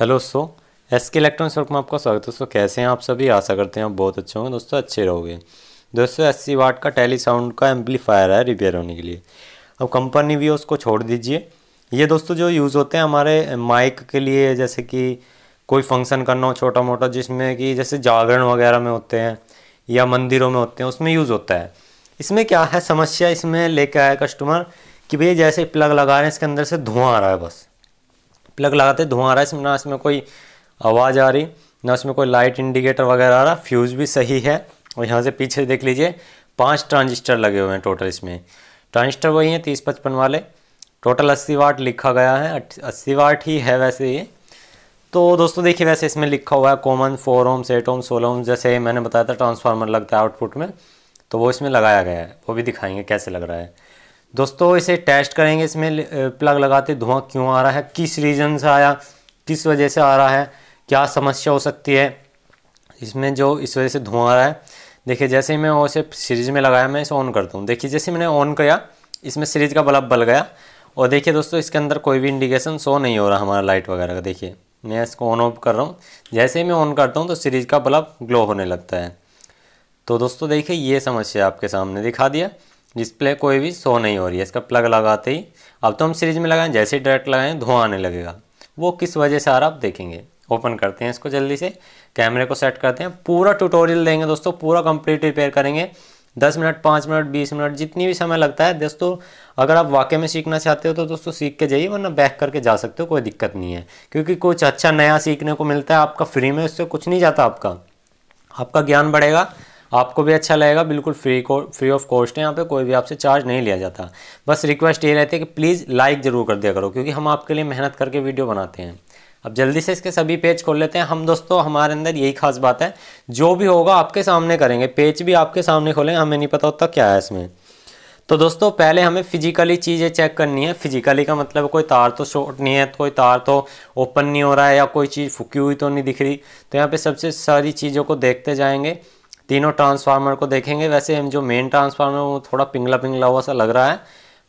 hello दोस्तों S के electronics work में आपका स्वागत है दोस्तों कैसे हैं आप सभी आशा करते हैं आप बहुत अच्छे होंगे दोस्तों अच्छे रहोगे दोस्तों अस्सी वाट का टेली साउंड का एम्पलीफायर है रिपेयर होने के लिए अब कंपनी भी उसको छोड़ दीजिए ये दोस्तों जो यूज़ होते हैं हमारे माइक के लिए जैसे कि कोई फंक्शन करना हो छोटा मोटा जिसमें कि जैसे जागरण वगैरह में होते हैं या मंदिरों में होते हैं उसमें यूज़ होता है इसमें क्या है समस्या इसमें लेके आया कस्टमर कि भैया जैसे प्लग लगा रहे हैं इसके अंदर से धुआं आ रहा है बस प्लग लगाते धुआं आ रहा है इसमें ना इसमें कोई आवाज़ आ रही ना इसमें कोई लाइट इंडिकेटर वगैरह आ रहा फ्यूज़ भी सही है और यहाँ से पीछे देख लीजिए पाँच ट्रांजिस्टर लगे हुए हैं टोटल इसमें ट्रांजिस्टर वही हैं तीस पचपन वाले टोटल अस्सी वाट लिखा गया है अस्सी वाट ही है वैसे ये तो दोस्तों देखिए वैसे इसमें लिखा हुआ है common four ohms eight ohm सोलह ओम्स जैसे मैंने बताया था ट्रांसफार्मर लगता है आउटपुट में तो वो इसमें लगाया गया है वो भी दिखाएंगे कैसे लग रहा है दोस्तों इसे टेस्ट करेंगे इसमें प्लग लगाते धुआं क्यों आ रहा है किस रीज़न से आया किस वजह से आ रहा है क्या समस्या हो सकती है इसमें जो इस वजह से धुआं आ रहा है देखिए जैसे ही मैं उसे सीरीज में लगाया मैं इसे ऑन करता हूँ देखिए जैसे मैंने ऑन किया इसमें सीरीज का बल्ब बल गया और देखिए दोस्तों इसके अंदर कोई भी इंडिकेशन शो नहीं हो रहा हमारा लाइट वगैरह का देखिए मैं इसको ऑन ऑफ कर रहा हूँ जैसे ही मैं ऑन करता हूँ तो सीरीज का बल्ब ग्लो होने लगता है तो दोस्तों देखिए ये समस्या आपके सामने दिखा दिया डिस्प्ले कोई भी शो नहीं हो रही है इसका प्लग लगाते ही अब तो हम सीरीज में लगाएं जैसे ही डायरेक्ट लगाएं धुआं आने लगेगा वो किस वजह से आ रहा आप देखेंगे ओपन करते हैं इसको जल्दी से कैमरे को सेट करते हैं पूरा ट्यूटोरियल देंगे दोस्तों पूरा कंप्लीट रिपेयर करेंगे दस मिनट पाँच मिनट बीस मिनट जितनी भी समय लगता है दोस्तों अगर आप वाकई में सीखना चाहते हो तो दोस्तों सीख के जाइए वरना बैक करके जा सकते हो कोई दिक्कत नहीं है क्योंकि कुछ अच्छा नया सीखने को मिलता है आपका फ्री में उससे कुछ नहीं जाता आपका आपका ज्ञान बढ़ेगा आपको भी अच्छा लगेगा बिल्कुल फ्री को फ्री ऑफ कॉस्ट है यहाँ पे कोई भी आपसे चार्ज नहीं लिया जाता बस रिक्वेस्ट ये रहती है कि प्लीज़ लाइक ज़रूर कर दिया करो क्योंकि हम आपके लिए मेहनत करके वीडियो बनाते हैं अब जल्दी से इसके सभी पेज खोल लेते हैं हम दोस्तों हमारे अंदर यही खास बात है जो भी होगा आपके सामने करेंगे पेज भी आपके सामने खोलेंगे हमें नहीं पता होता क्या है इसमें तो दोस्तों पहले हमें फिजिकली चीज़ें चेक करनी है फिजिकली का मतलब कोई तार तो शॉर्ट नहीं है कोई तार तो ओपन नहीं हो रहा है या कोई चीज़ फुकी हुई तो नहीं दिख रही तो यहाँ पे सबसे सारी चीज़ों को देखते जाएंगे तीनों ट्रांसफार्मर को देखेंगे वैसे हम जो मेन ट्रांसफार्मर वो थोड़ा पिंगला पिंगला हुआ सा लग रहा है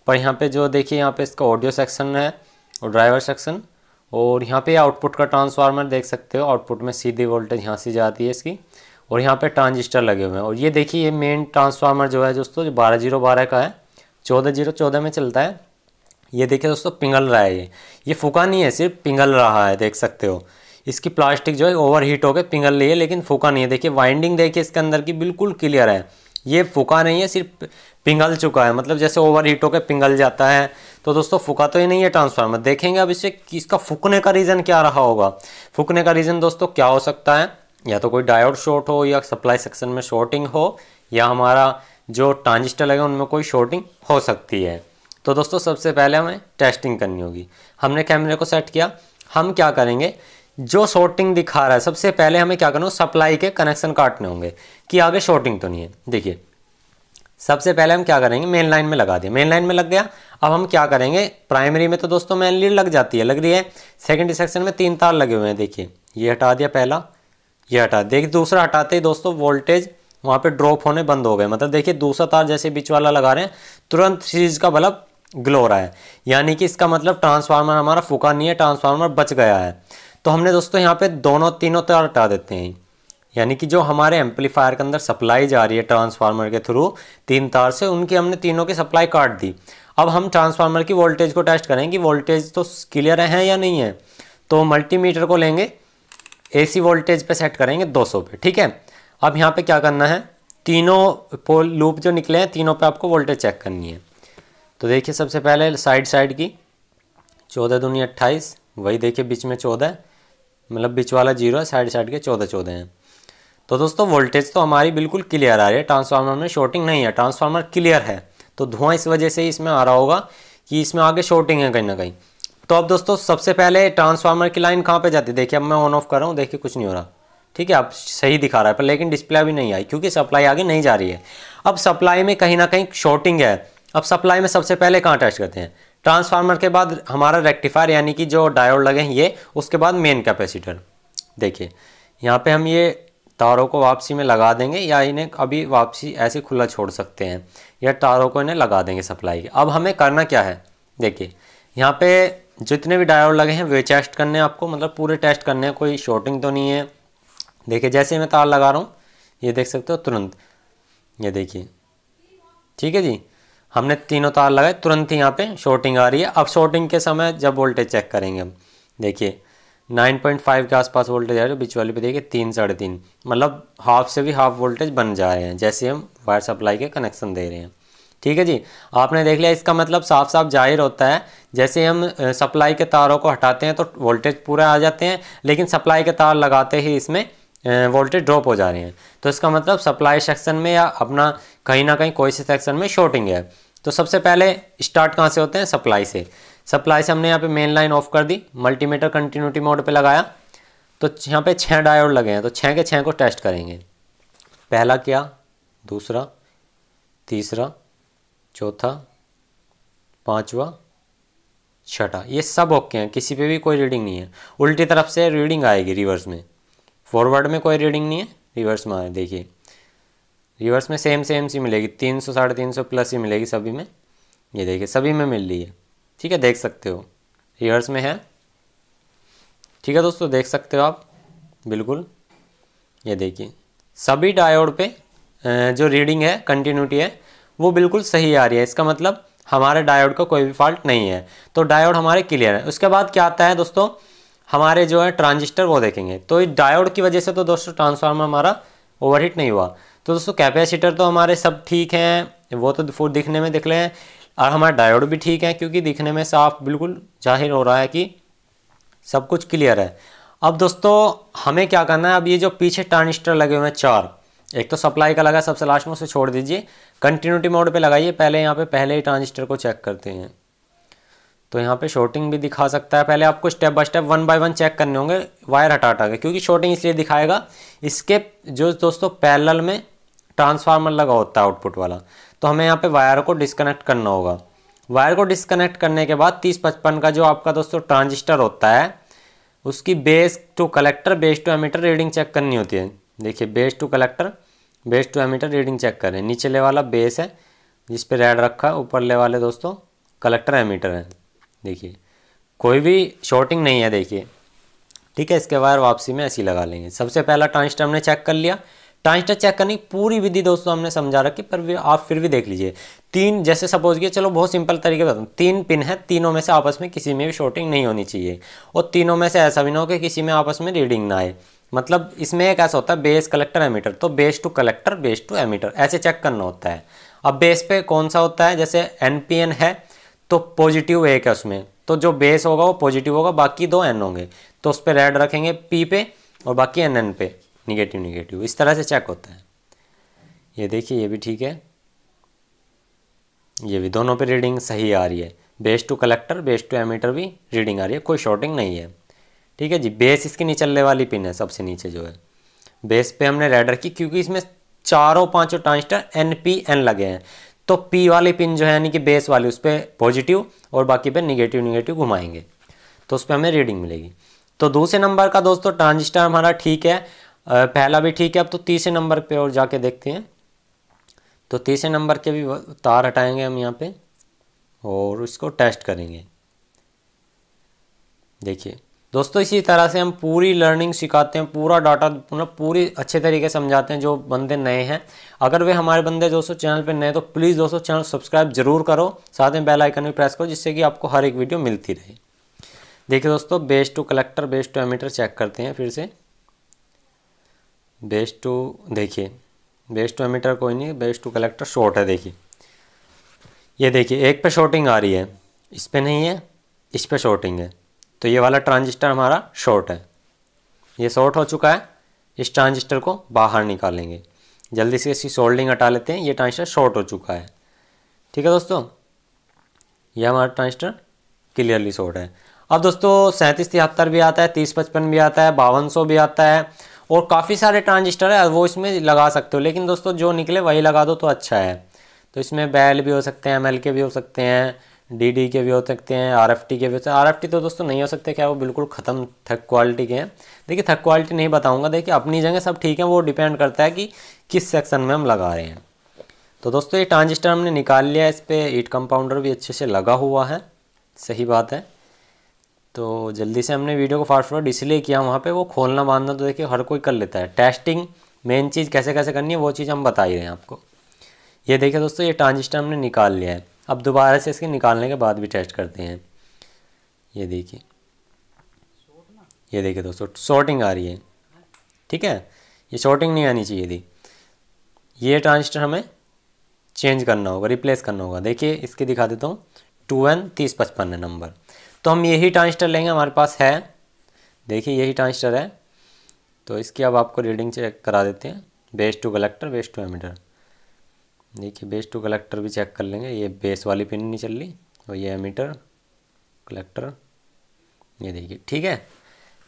पर यहाँ पे जो देखिए यहाँ पे इसका ऑडियो सेक्शन है और ड्राइवर सेक्शन और यहाँ पे आउटपुट का ट्रांसफार्मर देख सकते हो आउटपुट में सीधी वोल्टेज यहाँ से जाती है इसकी और यहाँ पे ट्रांजिस्टर लगे हुए हैं और ये देखिए ये मेन ट्रांसफार्मर जो है दोस्तों जो बारह जीरो बारह का है चौदह जीरो चौदह में चलता है ये देखिए दोस्तों पिंगल रहा है ये ये फूका नहीं है सिर्फ पिंगल रहा है देख सकते हो इसकी प्लास्टिक जो है ओवर हीट होकर पिघल रही है लेकिन फूका नहीं है देखिए वाइंडिंग देखिए इसके अंदर की बिल्कुल क्लियर है ये फूका नहीं है सिर्फ पिघल चुका है मतलब जैसे ओवर हीट होकर पिघल जाता है तो दोस्तों फूका तो ही नहीं है ट्रांसफार्मर देखेंगे अब इसे इसका फूकने का रीज़न क्या रहा होगा फूकने का रीज़न दोस्तों क्या हो सकता है या तो कोई डायोड शॉर्ट हो या सप्लाई सेक्शन में शॉर्टिंग हो या हमारा जो ट्रांजिस्टर लगे उनमें कोई शॉर्टिंग हो सकती है तो दोस्तों सबसे पहले हमें टेस्टिंग करनी होगी हमने कैमरे को सेट किया हम क्या करेंगे जो शॉर्टिंग दिखा रहा है सबसे पहले हमें क्या करना सप्लाई के कनेक्शन काटने होंगे कि आगे शॉर्टिंग तो नहीं है देखिए सबसे पहले हम क्या करेंगे मेन लाइन में लगा दिया मेन लाइन में लग गया अब हम क्या करेंगे प्राइमरी में तो दोस्तों मेन लीड लग जाती है लग रही है सेकेंडरी सेक्शन में तीन तार लगे हुए हैं देखिए ये हटा दिया पहला ये हटा देखिए दूसरा हटाते ही दोस्तों वोल्टेज वहाँ पे ड्रॉप होने बंद हो गए मतलब देखिए दूसरा तार जैसे बीच वाला लगा रहे हैं तुरंत सीरीज का बल्ब ग्लो रहा है यानी कि इसका मतलब ट्रांसफार्मर हमारा फूका नहीं है ट्रांसफार्मर बच गया है तो हमने दोस्तों यहाँ पे दोनों तीनों तार हटा देते हैं यानी कि जो हमारे एम्पलीफायर के अंदर सप्लाई जा रही है ट्रांसफार्मर के थ्रू तीन तार से उनकी हमने तीनों की सप्लाई काट दी अब हम ट्रांसफार्मर की वोल्टेज को टेस्ट करें कि वोल्टेज तो क्लियर है या नहीं है तो मल्टीमीटर को लेंगे एसी वोल्टेज पे सेट करेंगे 200 पे ठीक है अब यहाँ पे क्या करना है तीनों पोल लूप जो निकले हैं तीनों पे आपको वोल्टेज चेक करनी है तो देखिए सबसे पहले साइड साइड की चौदह दूनी अट्ठाईस वही देखिए बीच में चौदह मतलब बीच वाला जीरो है साइड साइड के चौदह चौदह हैं तो दोस्तों वोल्टेज तो हमारी बिल्कुल क्लियर आ रही है ट्रांसफार्मर में शॉर्टिंग नहीं है ट्रांसफार्मर क्लियर है तो धुआं इस वजह से ही इसमें आ रहा होगा कि इसमें आगे शॉर्टिंग है कहीं ना कहीं तो अब दोस्तों सबसे पहले ट्रांसफार्मर की लाइन कहाँ पर जाती है देखिए अब मैं ऑन ऑफ कर रहा हूँ देखिए कुछ नहीं हो रहा ठीक है अब सही दिखा रहा है पर लेकिन डिस्प्ले अभी नहीं आई क्योंकि सप्लाई आगे नहीं जा रही है अब सप्लाई में कहीं ना कहीं शॉर्टिंग है अब सप्लाई में सबसे पहले कहाँ टेस्ट करते हैं ट्रांसफार्मर के बाद हमारा रेक्टिफायर यानी कि जो डायोड लगे हैं ये उसके बाद मेन कैपेसिटर देखिए यहाँ पे हम ये तारों को वापसी में लगा देंगे या इन्हें अभी वापसी ऐसे खुला छोड़ सकते हैं या तारों को इन्हें लगा देंगे सप्लाई के अब हमें करना क्या है देखिए यहाँ पे जितने भी डायोड लगे हैं वे टेस्ट करने हैं आपको मतलब पूरे टेस्ट करने हैं कोई शॉर्टिंग तो नहीं है देखिए जैसे मैं तार लगा रहा हूँ ये देख सकते हो तुरंत ये देखिए ठीक है जी हमने तीनों तार लगाए तुरंत ही यहाँ पे शॉर्टिंग आ रही है अब शॉर्टिंग के समय जब वोल्टेज चेक करेंगे हम देखिए 9.5 के आसपास वोल्टेज आ रही है बीच वाली पे देखिए तीन साढ़े तीन मतलब हाफ से भी हाफ वोल्टेज बन जा रहे हैं जैसे हम वायर सप्लाई के कनेक्शन दे रहे हैं ठीक है जी आपने देख लिया इसका मतलब साफ साफ जाहिर होता है जैसे हम सप्लाई के तारों को हटाते हैं तो वोल्टेज पूरा आ जाते हैं लेकिन सप्लाई के तार लगाते ही इसमें वोल्टेज ड्रॉप हो जा रहे हैं तो इसका मतलब सप्लाई सेक्शन में या अपना कहीं ना कहीं कोई से सेक्शन में शॉर्टिंग है तो सबसे पहले स्टार्ट कहाँ से होते हैं सप्लाई से सप्लाई से हमने यहाँ पे मेन लाइन ऑफ कर दी मल्टीमीटर कंटिन्यूटी मोड पे लगाया तो यहाँ पे छः डायोड लगे हैं तो छः के छः को टेस्ट करेंगे पहला क्या दूसरा तीसरा चौथा पाँचवा छठा ये सब ओके हैं किसी पे भी कोई रीडिंग नहीं है उल्टी तरफ से रीडिंग आएगी रिवर्स में फॉरवर्ड में कोई रीडिंग नहीं है रिवर्स में आए देखिए रिवर्स में सेम सेम सी मिलेगी तीन सौ साढ़े तीन सौ प्लस ही मिलेगी सभी में ये देखिए सभी में मिल रही है ठीक है देख सकते हो रिवर्स में है ठीक है दोस्तों देख सकते हो आप बिल्कुल ये देखिए सभी डायोड पे जो रीडिंग है कंटिन्यूटी है वो बिल्कुल सही आ रही है इसका मतलब हमारे डायोड का कोई भी फॉल्ट नहीं है तो डायोड हमारे क्लियर है उसके बाद क्या आता है दोस्तों हमारे जो है ट्रांजिस्टर वो देखेंगे तो इस डायोड की वजह से तो दोस्तों ट्रांसफार्मर हमारा ओवरहीट नहीं हुआ तो दोस्तों कैपेसिटर तो हमारे सब ठीक हैं वो तो फूड दिखने में दिख रहे हैं और हमारे डायोड भी ठीक है क्योंकि दिखने में साफ बिल्कुल जाहिर हो रहा है कि सब कुछ क्लियर है अब दोस्तों हमें क्या करना है अब ये जो पीछे ट्रांजिस्टर लगे हुए हैं चार एक तो सप्लाई का लगा सबसे लास्ट में उसे छोड़ दीजिए कंटिन्यूटी मोड पे लगाइए पहले यहाँ पे पहले ही ट्रांजिस्टर को चेक करते हैं तो यहाँ पे शॉर्टिंग भी दिखा सकता है पहले आपको step by step one by one check करने होंगे वायर हटा हटा के क्योंकि शॉर्टिंग इसलिए दिखाएगा इसके जो दोस्तों पैरल में ट्रांसफार्मर लगा होता है आउटपुट वाला तो हमें यहाँ पे वायर को डिस्कनेक्ट करना होगा वायर को डिस्कनेक्ट करने के बाद तीस पचपन का जो आपका दोस्तों ट्रांजिस्टर होता है उसकी base to collector base to emitter reading check करनी होती है देखिए base to collector base to emitter reading check करें नीचे वाला बेस है जिस पर रेड रखा है ऊपर ले वाले दोस्तों कलेक्टर एमीटर है देखिए कोई भी शॉर्टिंग नहीं है देखिए ठीक है इसके वायर वापसी में ऐसी लगा लेंगे सबसे पहला ट्रांजिस्टर हमने चेक कर लिया ट्रांजिस्टर चेक करने की पूरी विधि दोस्तों हमने समझा रखी पर भी आप फिर भी देख लीजिए तीन जैसे सपोज किया चलो बहुत सिंपल तरीके बताऊँ तीन पिन है तीनों में से आपस में किसी में भी शॉर्टिंग नहीं होनी चाहिए और तीनों में से ऐसा भी ना हो कि किसी में आपस में रीडिंग ना आए मतलब इसमें एक ऐसा होता है बेस कलेक्टर एमीटर तो base to collector base to emitter ऐसे चेक करना होता है अब बेस पे कौन सा होता है जैसे एन है तो पॉजिटिव एक है उसमें तो जो बेस होगा वो पॉजिटिव होगा बाकी दो एन होंगे तो उस पर रेड रखेंगे पी पे और बाकी एन एन पे निगेटिव निगेटिव इस तरह से चेक होता है ये देखिए ये भी ठीक है ये भी दोनों पे रीडिंग सही आ रही है base to collector base to emitter भी रीडिंग आ रही है कोई शॉर्टिंग नहीं है ठीक है जी बेस इसके निचलने वाली पिन है सबसे नीचे जो है बेस पे हमने रेड रखी क्योंकि इसमें चारों पांचों ट्रांजिस्टर एन पी एन लगे हैं तो पी वाली पिन जो है यानी कि बेस वाली उस पर पॉजिटिव और बाकी पे निगेटिव निगेटिव घुमाएंगे तो उस पर हमें रीडिंग मिलेगी तो दूसरे नंबर का दोस्तों ट्रांजिस्टर हमारा ठीक है पहला भी ठीक है अब तो तीसरे नंबर पे और जाके देखते हैं तो तीसरे नंबर के भी तार हटाएंगे हम यहाँ पे और उसको टेस्ट करेंगे देखिए दोस्तों इसी तरह से हम पूरी लर्निंग सिखाते हैं पूरा डाटा मतलब पूरी अच्छे तरीके से समझाते हैं जो बंदे नए हैं अगर वे हमारे बंदे दोस्तों चैनल पे नए तो प्लीज़ दोस्तों चैनल सब्सक्राइब जरूर करो साथ में बेल आइकन भी प्रेस करो जिससे कि आपको हर एक वीडियो मिलती रहे देखिए दोस्तों base to collector base to emitter check करते हैं फिर से बेस टू देखिए बेस टू एमीटर कोई नहीं बेस टू कलेक्टर शॉर्ट है देखिए ये देखिए एक पे शॉर्टिंग आ रही है इस पर नहीं है इस पर शॉर्टिंग है तो ये वाला ट्रांजिस्टर हमारा शॉर्ट है ये शॉर्ट हो चुका है इस ट्रांजिस्टर को बाहर निकालेंगे जल्दी से इसकी सोल्डिंग हटा लेते हैं ये ट्रांजिस्टर शॉर्ट हो चुका है ठीक है दोस्तों ये हमारा ट्रांजिस्टर क्लियरली शॉर्ट है अब दोस्तों सैंतीस तिहत्तर भी आता है तीस पचपन भी आता है बावन सौ भी आता है और काफ़ी सारे ट्रांजिस्टर है वो इसमें लगा सकते हो लेकिन दोस्तों जो निकले वही लगा दो तो अच्छा है तो इसमें बैल भी हो सकते हैं एम के भी हो सकते हैं डी के भी हो सकते हैं आर के भी हो सकते हैं आर तो दोस्तों नहीं हो सकते क्या वो बिल्कुल ख़त्म थक क्वालिटी के हैं देखिए थक क्वालिटी नहीं बताऊंगा देखिए अपनी जगह सब ठीक है वो डिपेंड करता है कि किस सेक्शन में हम लगा रहे हैं तो दोस्तों ये ट्रांजिस्टर हमने निकाल लिया इस पर ईट कंपाउंडर भी अच्छे से लगा हुआ है सही बात है तो जल्दी से हमने वीडियो को फास्ट फॉरवर्ड इसलिए किया वहाँ पे वो खोलना बांधना तो देखिए हर कोई कर लेता है टेस्टिंग मेन चीज़ कैसे कैसे करनी है वो चीज़ हम बता ही रहे हैं आपको ये देखिए दोस्तों ये ट्रांजिस्टर हमने निकाल लिया है अब दोबारा से इसके निकालने के बाद भी टेस्ट करते हैं ये देखिए ये देखिए दोस्तों शॉर्टिंग आ रही है ठीक है ये शॉर्टिंग नहीं आनी चाहिए थी ये ट्रांजिस्टर हमें चेंज करना होगा रिप्लेस करना होगा देखिए इसके दिखा देता हूँ टू एन तीस पचपन है नंबर तो हम यही ट्रांजिस्टर लेंगे हमारे पास है देखिए यही ट्रांजिस्टर है तो इसकी अब आपको रीडिंग चेक करा देते हैं base to collector base to emitter देखिए बेस टू कलेक्टर भी चेक कर लेंगे ये बेस वाली पिन नहीं चल रही और ये एमिटर कलेक्टर ये देखिए ठीक है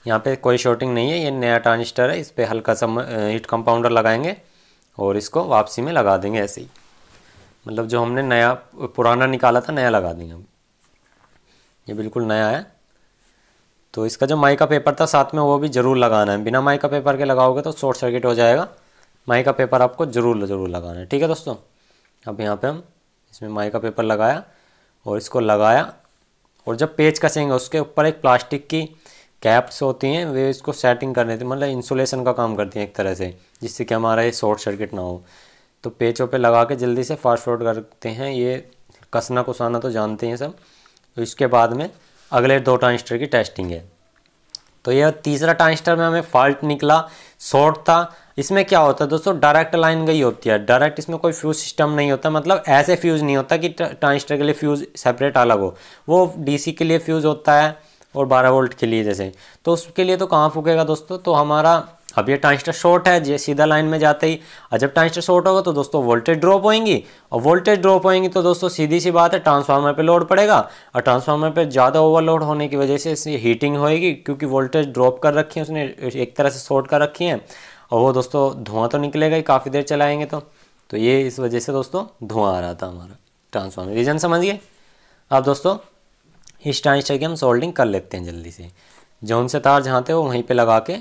यहाँ पे कोई शॉर्टिंग नहीं है ये नया ट्रांजिस्टर है इस पर हल्का सा हीट कंपाउंडर लगाएंगे और इसको वापसी में लगा देंगे ऐसे ही मतलब जो हमने नया पुराना निकाला था नया लगा देंगे हम ये बिल्कुल नया है तो इसका जो माई का पेपर था साथ में वो भी ज़रूर लगाना है बिना माई का पेपर के लगाओगे तो शॉर्ट सर्किट हो जाएगा माई का पेपर आपको ज़रूर ज़रूर लगाना है ठीक है दोस्तों अब यहाँ पे हम इसमें माई का पेपर लगाया और इसको लगाया और जब पेज कसेंगे उसके ऊपर एक प्लास्टिक की कैप्स होती हैं वे इसको सेटिंग कर देती मतलब इंसुलेशन का काम करती हैं एक तरह से जिससे कि हमारा ये शॉर्ट सर्किट ना हो तो पेचों पर लगा के जल्दी से फास्ट फॉरवर्ड करते हैं ये कसना कुसाना तो जानते हैं सब तो इसके बाद में अगले दो ट्रांजिस्टर की टेस्टिंग है तो यह तीसरा ट्रांजिस्टर में हमें फॉल्ट निकला शॉर्ट था इसमें क्या होता है दोस्तों डायरेक्ट लाइन गई होती है डायरेक्ट इसमें कोई फ्यूज सिस्टम नहीं होता मतलब ऐसे फ्यूज नहीं होता कि ट्रांजिस्टर के लिए फ्यूज सेपरेट अलग हो वो डीसी के लिए फ्यूज होता है और 12 वोल्ट के लिए जैसे तो उसके लिए तो कहाँ फूकेगा दोस्तों तो हमारा अब ये ट्रांजिस्टर शॉर्ट है ये सीधा लाइन में जाते ही और जब ट्रांजिस्टर शॉर्ट होगा तो दोस्तों वोल्टेज ड्रॉप होएंगी और वोल्टेज ड्रॉप होएंगी तो दोस्तों सीधी सी बात है ट्रांसफार्मर पे लोड पड़ेगा और ट्रांसफार्मर पे ज़्यादा ओवरलोड होने की वजह से इसमें हीटिंग होएगी क्योंकि वोल्टेज ड्रॉप कर रखी है उसने एक तरह से शॉर्ट कर रखी है और वो दोस्तों धुआं तो निकलेगा ही काफ़ी देर चलाएंगे तो तो ये इस वजह से दोस्तों धुआँ आ रहा था हमारा ट्रांसफार्मर रीज़न समझिए अब दोस्तों इस ट्रांजिस्टर की हम सोल्डिंग कर लेते हैं जल्दी से जौन से तार जहाँ थे वो वहीं पे लगा के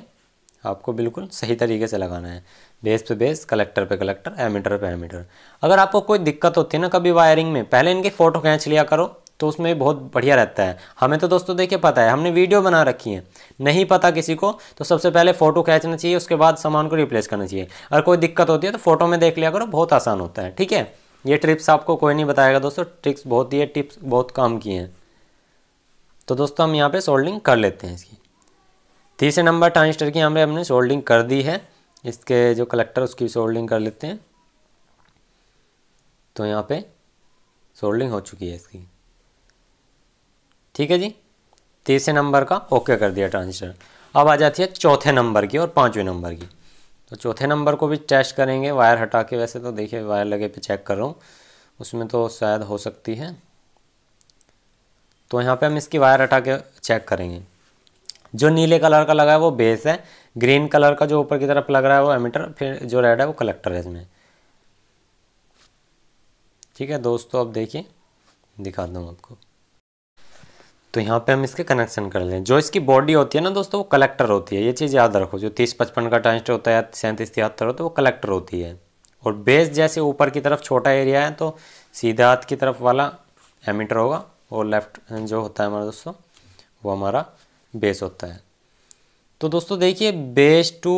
आपको बिल्कुल सही तरीके से लगाना है बेस पे बेस कलेक्टर पे कलेक्टर एमीटर पे एमीटर अगर आपको कोई दिक्कत होती है ना कभी वायरिंग में पहले इनकी फ़ोटो खींच लिया करो तो उसमें बहुत बढ़िया रहता है हमें तो दोस्तों देखिए पता है हमने वीडियो बना रखी है नहीं पता किसी को तो सबसे पहले फ़ोटो खींचना चाहिए उसके बाद सामान को रिप्लेस करना चाहिए अगर कोई दिक्कत होती है तो फ़ोटो में देख लिया करो बहुत आसान होता है ठीक है ये ट्रिप्स आपको कोई नहीं बताएगा दोस्तों ट्रिक्स बहुत ही है टिप्स बहुत काम की हैं तो दोस्तों हम यहाँ पे सोल्डिंग कर लेते हैं इसकी तीसरे नंबर ट्रांजिस्टर की हमने हमने सोल्डिंग कर दी है इसके जो कलेक्टर उसकी सोल्डिंग कर लेते हैं तो यहाँ पे सोल्डिंग हो चुकी है इसकी ठीक है जी तीसरे नंबर का ओके कर दिया ट्रांजिस्टर अब आ जाती है चौथे नंबर की और पाँचवें नंबर की तो चौथे नंबर को भी टेस्ट करेंगे वायर हटा के वैसे तो देखिए वायर लगे पे चेक कर रहा हूँ उसमें तो शायद हो सकती है तो यहाँ पे हम इसकी वायर हटा के चेक करेंगे जो नीले कलर का लगा है वो बेस है ग्रीन कलर का जो ऊपर की तरफ लग रहा है वो एमीटर फिर जो रेड है वो कलेक्टर है इसमें ठीक है दोस्तों अब देखिए दिखा दूँ आपको तो यहाँ पे हम इसके कनेक्शन कर लें जो इसकी बॉडी होती है ना दोस्तों वो कलेक्टर होती है ये चीज़ याद रखो जो तीस पचपन का टेंस्ट होता है सैंतीस तिहत्तर होता है वो कलेक्टर होती है और बेस जैसे ऊपर की तरफ छोटा एरिया है तो सीधा हाथ की तरफ वाला एमीटर होगा और लेफ्ट जो होता है हमारा दोस्तों वो हमारा बेस होता है तो दोस्तों देखिए बेस टू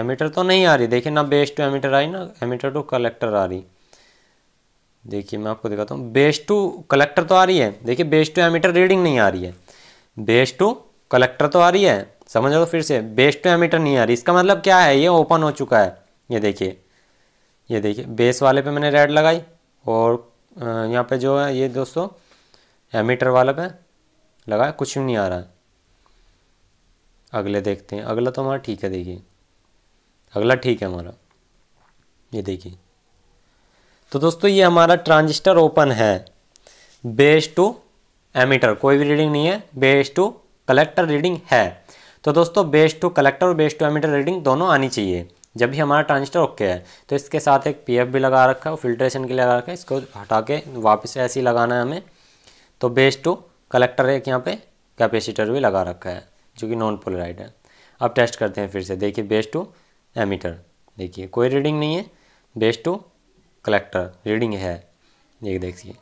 एमीटर तो नहीं आ रही देखिए ना बेस टू एमीटर आई ना एमीटर टू कलेक्टर आ रही देखिए मैं आपको दिखाता हूँ बेस टू कलेक्टर तो आ रही है देखिए बेस टू एमीटर रीडिंग नहीं आ रही है बेस टू कलेक्टर तो आ रही है समझ लो फिर से बेस टू एमीटर नहीं आ रही इसका मतलब क्या है ये ओपन हो चुका है ये देखिए ये देखिए बेस वाले पे मैंने रेड लगाई और यहाँ पे जो है ये दोस्तों एमीटर वाले पे लगाया कुछ भी नहीं आ रहा है अगले देखते हैं अगला तो हमारा ठीक है देखिए अगला ठीक है हमारा ये देखिए तो दोस्तों ये हमारा ट्रांजिस्टर ओपन है बेस टू एमीटर कोई भी रीडिंग नहीं है बेस टू कलेक्टर रीडिंग है तो दोस्तों बेस टू कलेक्टर और बेस टू एमीटर रीडिंग दोनों आनी चाहिए जब भी हमारा ट्रांजिस्टर ओके है तो इसके साथ एक पीएफ भी लगा रखा है फिल्ट्रेशन के लिए लगा रखा है इसको हटा के वापस ऐसे ही लगाना है हमें तो बेस टू कलेक्टर एक यहाँ पे कैपेसिटर भी लगा रखा है जो कि नॉन पोलराइड है अब टेस्ट करते हैं फिर से देखिए बेस टू एमीटर देखिए कोई रीडिंग नहीं है बेस टू कलेक्टर रीडिंग है ये देखिए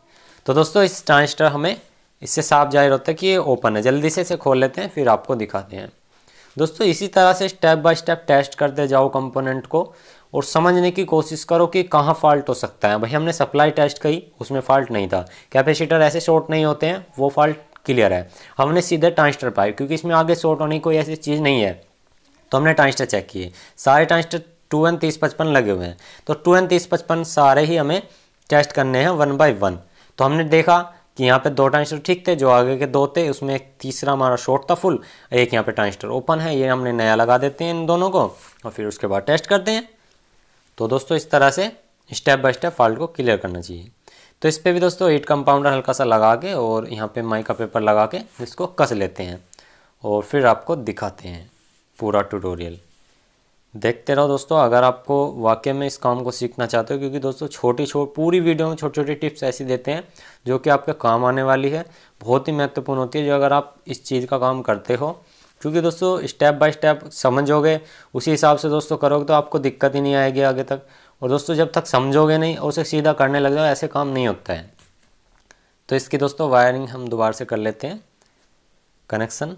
तो दोस्तों इस ट्रांजिस्टर हमें इससे साफ जाहिर होता है कि ये ओपन है जल्दी से इसे खोल लेते हैं फिर आपको दिखाते हैं दोस्तों इसी तरह से स्टेप बाय स्टेप टेस्ट करते जाओ कंपोनेंट को और समझने की कोशिश करो कि कहाँ फॉल्ट हो सकता है भाई हमने सप्लाई टेस्ट कही उसमें फॉल्ट नहीं था कैपेसिटर ऐसे शॉर्ट नहीं होते हैं वो फॉल्ट क्लियर है हमने सीधे ट्रांसटर पाए क्योंकि इसमें आगे शॉर्ट होने की कोई ऐसी चीज़ नहीं है तो हमने ट्रांसटर चेक किए सारे ट्रांसटर टू एन तीस पचपन लगे हुए हैं तो टू एन तीस पचपन सारे ही हमें टेस्ट करने हैं वन बाई वन तो हमने देखा कि यहाँ पे दो ट्रांसटर ठीक थे जो आगे के दो थे उसमें एक तीसरा हमारा शॉर्ट था फुल एक यहाँ पे ट्रांसटर ओपन है ये हमने नया लगा देते हैं इन दोनों को और फिर उसके बाद टेस्ट करते हैं तो दोस्तों इस तरह से स्टेप बाय स्टेप फॉल्ट को क्लियर करना चाहिए तो इस पर भी दोस्तों ईट कंपाउंडर हल्का सा लगा के और यहाँ पे माई का पेपर लगा के इसको कस लेते हैं और फिर आपको दिखाते हैं पूरा ट्यूटोरियल देखते रहो दोस्तों अगर आपको वाकई में इस काम को सीखना चाहते हो क्योंकि दोस्तों छोटी छोटी पूरी वीडियो में छोटी छोटी टिप्स ऐसी देते हैं जो कि आपके काम आने वाली है बहुत ही महत्वपूर्ण होती है जो अगर आप इस चीज़ का काम करते हो क्योंकि दोस्तों स्टेप बाय स्टेप समझोगे उसी हिसाब से दोस्तों करोगे तो आपको दिक्कत ही नहीं आएगी आगे तक और दोस्तों जब तक समझोगे नहीं और उसे सीधा करने लग जाओ ऐसे काम नहीं होता है तो इसकी दोस्तों वायरिंग हम दोबारा से कर लेते हैं कनेक्शन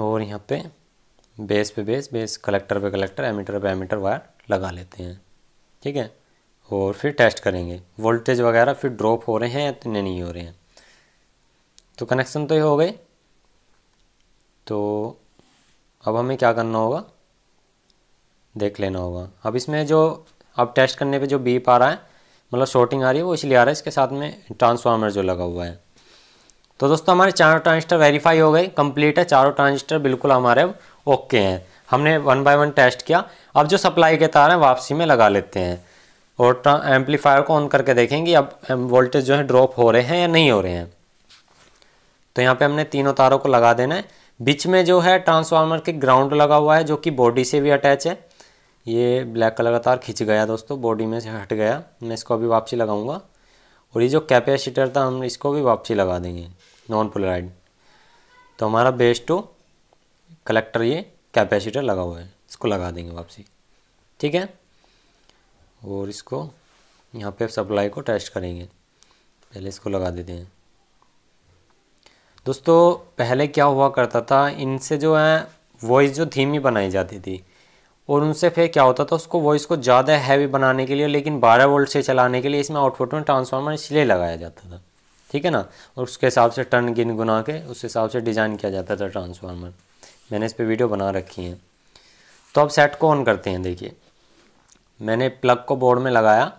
और यहाँ पे बेस पे बेस बेस कलेक्टर पे कलेक्टर एमीटर पे एमीटर वायर लगा लेते हैं ठीक है और फिर टेस्ट करेंगे वोल्टेज वगैरह फिर ड्रॉप हो रहे हैं या तो नहीं हो रहे हैं तो कनेक्शन तो ये हो गई तो अब हमें क्या करना होगा देख लेना होगा अब इसमें जो अब टेस्ट करने पे जो बीप आ रहा है मतलब शॉर्टिंग आ रही है वो इसलिए आ रहा है इसके साथ में ट्रांसफार्मर जो लगा हुआ है तो दोस्तों हमारे चारों ट्रांजिस्टर वेरीफाई हो गए कंप्लीट है चारों ट्रांजिस्टर बिल्कुल हमारे ओके हैं हमने वन बाय वन टेस्ट किया अब जो सप्लाई के तार हैं वापसी में लगा लेते हैं और एम्पलीफायर को ऑन करके देखेंगे अब वोल्टेज जो है ड्रॉप हो रहे हैं या नहीं हो रहे हैं तो यहाँ पर हमने तीनों तारों को लगा देना है बीच में जो है ट्रांसफार्मर के ग्राउंड लगा हुआ है जो कि बॉडी से भी अटैच है ये ब्लैक कलर का तार खिंच गया दोस्तों बॉडी में से हट गया मैं इसको अभी वापसी लगाऊंगा और ये जो कैपेसिटर था हम इसको भी वापसी लगा देंगे नॉन पोलराइड तो हमारा बेस टू कलेक्टर ये कैपेसिटर लगा हुआ है इसको लगा देंगे वापसी ठीक है और इसको यहाँ पे सप्लाई को टेस्ट करेंगे पहले इसको लगा देते हैं दोस्तों पहले क्या हुआ करता था इनसे जो है वॉइस जो ही बनाई जाती थी और उनसे फिर क्या होता था उसको वॉइस को ज़्यादा हैवी बनाने के लिए लेकिन 12 वोल्ट से चलाने के लिए इसमें आउटपुट में ट्रांसफार्मर इसलिए लगाया जाता था ठीक है ना और उसके हिसाब से टर्न गिन गुना के उस हिसाब से डिज़ाइन किया जाता था ट्रांसफार्मर मैंने इस पर वीडियो बना रखी है तो अब सेट को ऑन करते हैं देखिए मैंने प्लग को बोर्ड में लगाया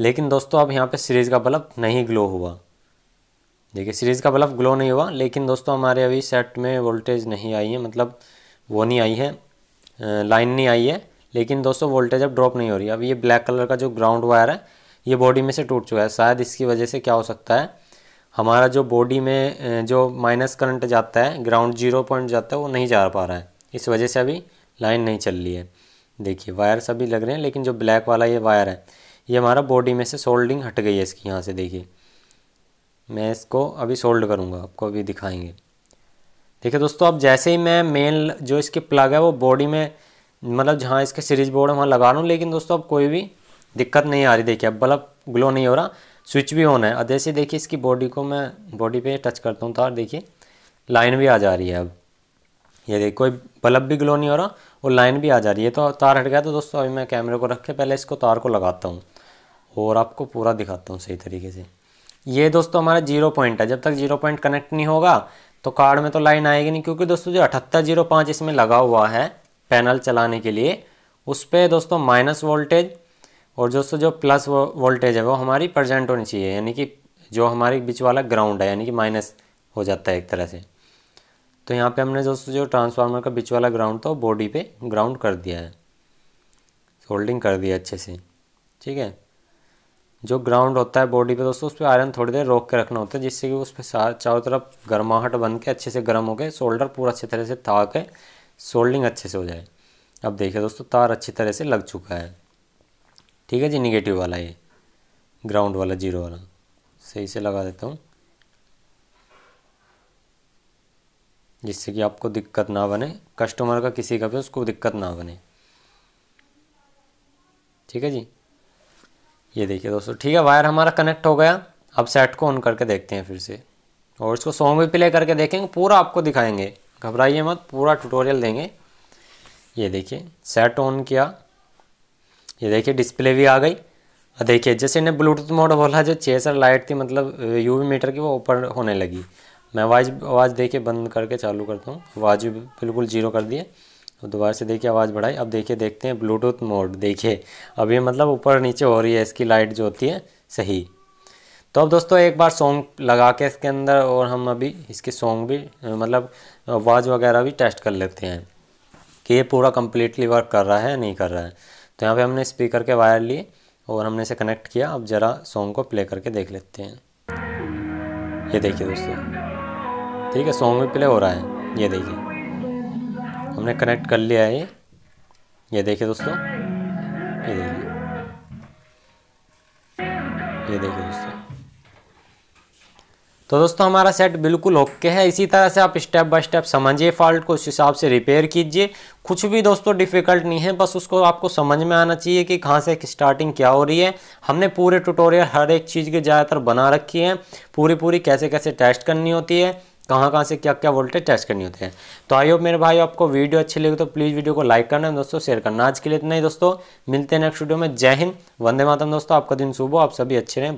लेकिन दोस्तों अब यहाँ पर सीरीज़ का बल्ब नहीं ग्लो हुआ देखिए सीरीज़ का बल्ब ग्लो नहीं हुआ लेकिन दोस्तों हमारे अभी सेट में वोल्टेज नहीं आई है मतलब वो नहीं आई है लाइन नहीं आई है लेकिन दोस्तों वोल्टेज अब ड्रॉप नहीं हो रही अब ये ब्लैक कलर का जो ग्राउंड वायर है ये बॉडी में से टूट चुका है शायद इसकी वजह से क्या हो सकता है हमारा जो बॉडी में जो माइनस करंट जाता है ग्राउंड जीरो पॉइंट जाता है वो नहीं जा पा रहा है इस वजह से अभी लाइन नहीं चल रही है देखिए वायर सभी लग रहे हैं लेकिन जो ब्लैक वाला ये वायर है ये हमारा बॉडी में से सोल्डिंग हट गई है इसकी यहाँ से देखिए मैं इसको अभी सोल्ड करूँगा आपको अभी दिखाएंगे देखिए दोस्तों अब जैसे ही मैं मेन जो इसके प्लग है वो बॉडी में मतलब जहाँ इसके सीरीज बोर्ड है वहाँ लगा लूँ लेकिन दोस्तों अब कोई भी दिक्कत नहीं आ रही देखिए अब बल्ब ग्लो नहीं हो रहा स्विच भी ऑन है अब जैसे देखिए इसकी बॉडी को मैं बॉडी पे टच करता हूँ तार तो देखिए लाइन भी आ जा रही है अब ये देखिए कोई बल्ब भी ग्लो नहीं हो रहा और लाइन भी आ जा रही है तो तार हट गया तो दोस्तों अभी मैं कैमरे को रख के पहले इसको तार को लगाता हूँ और आपको पूरा दिखाता हूँ सही तरीके से ये दोस्तों हमारा जीरो पॉइंट है जब तक जीरो पॉइंट कनेक्ट नहीं होगा तो कार्ड में तो लाइन आएगी नहीं क्योंकि दोस्तों जो अठहत्तर जीरो पाँच इसमें लगा हुआ है पैनल चलाने के लिए उस पर दोस्तों माइनस वोल्टेज और दोस्तों जो प्लस वोल्टेज है वो हमारी प्रजेंट होनी चाहिए यानी कि जो हमारे बीच वाला ग्राउंड है यानी कि माइनस हो जाता है एक तरह से तो यहाँ पे हमने दोस्तों जो ट्रांसफार्मर का बीच वाला ग्राउंड था बॉडी पे ग्राउंड कर दिया है होल्डिंग कर दिया अच्छे से ठीक है जो ग्राउंड होता है बॉडी पे दोस्तों उस पर आयरन थोड़ी देर रोक के रखना होता है जिससे कि उस पर चारों तरफ गर्माहट बन के अच्छे से गर्म हो गए शोल्डर पूरा अच्छी तरह से था के सोल्डिंग अच्छे से हो जाए अब देखिए दोस्तों तार अच्छी तरह से लग चुका है ठीक है जी निगेटिव वाला ये ग्राउंड वाला जीरो वाला सही से लगा देता हूँ जिससे कि आपको दिक्कत ना बने कस्टमर का किसी का भी उसको दिक्कत ना बने ठीक है जी ये देखिए दोस्तों ठीक है वायर हमारा कनेक्ट हो गया अब सेट को ऑन करके देखते हैं फिर से और इसको सॉन्ग भी प्ले करके देखेंगे पूरा आपको दिखाएंगे घबराइए मत पूरा ट्यूटोरियल देंगे ये देखिए सेट ऑन किया ये देखिए डिस्प्ले भी आ गई और देखिए जैसे इन्हें ब्लूटूथ मोड बोला जो चेसर लाइट थी मतलब यूवी मीटर की वो ऊपर होने लगी मैं आवाज़ आवाज़ देखिए बंद करके चालू करता हूँ आवाज़ बिल्कुल जीरो कर दिए तो दोबारा से देखिए आवाज़ बढ़ाई अब देखिए देखते हैं ब्लूटूथ मोड देखिए अब ये मतलब ऊपर नीचे हो रही है इसकी लाइट जो होती है सही तो अब दोस्तों एक बार सॉन्ग लगा के इसके अंदर और हम अभी इसके सॉन्ग भी मतलब आवाज़ वगैरह भी टेस्ट कर लेते हैं कि ये पूरा कम्प्लीटली वर्क कर रहा है नहीं कर रहा है तो यहाँ पर हमने स्पीकर के वायर लिए और हमने इसे कनेक्ट किया अब ज़रा सॉन्ग को प्ले करके देख लेते हैं ये देखिए दोस्तों ठीक है सॉन्ग भी प्ले हो रहा है ये देखिए हमने कनेक्ट कर लिया है ये देखिए दोस्तों ये देखिए ये देखिए दोस्तों तो दोस्तों हमारा सेट बिल्कुल ओके है इसी तरह से आप स्टेप बाय स्टेप समझिए फॉल्ट को उस हिसाब से रिपेयर कीजिए कुछ भी दोस्तों डिफ़िकल्ट नहीं है बस उसको आपको समझ में आना चाहिए कि कहाँ से स्टार्टिंग क्या हो रही है हमने पूरे ट्यूटोरियल हर एक चीज़ की ज़्यादातर बना रखी है पूरी पूरी कैसे कैसे टेस्ट करनी होती है कहाँ कहाँ से क्या क्या वोल्टेज टेस्ट करनी होती है तो आई होप मेरे भाई आपको वीडियो अच्छी लगे तो प्लीज़ वीडियो को लाइक करना दोस्तों शेयर करना आज के लिए इतना ही दोस्तों मिलते हैं नेक्स्ट वीडियो में जय हिंद वंदे मातम दोस्तों आपका दिन सुबह हो आप सभी अच्छे रहें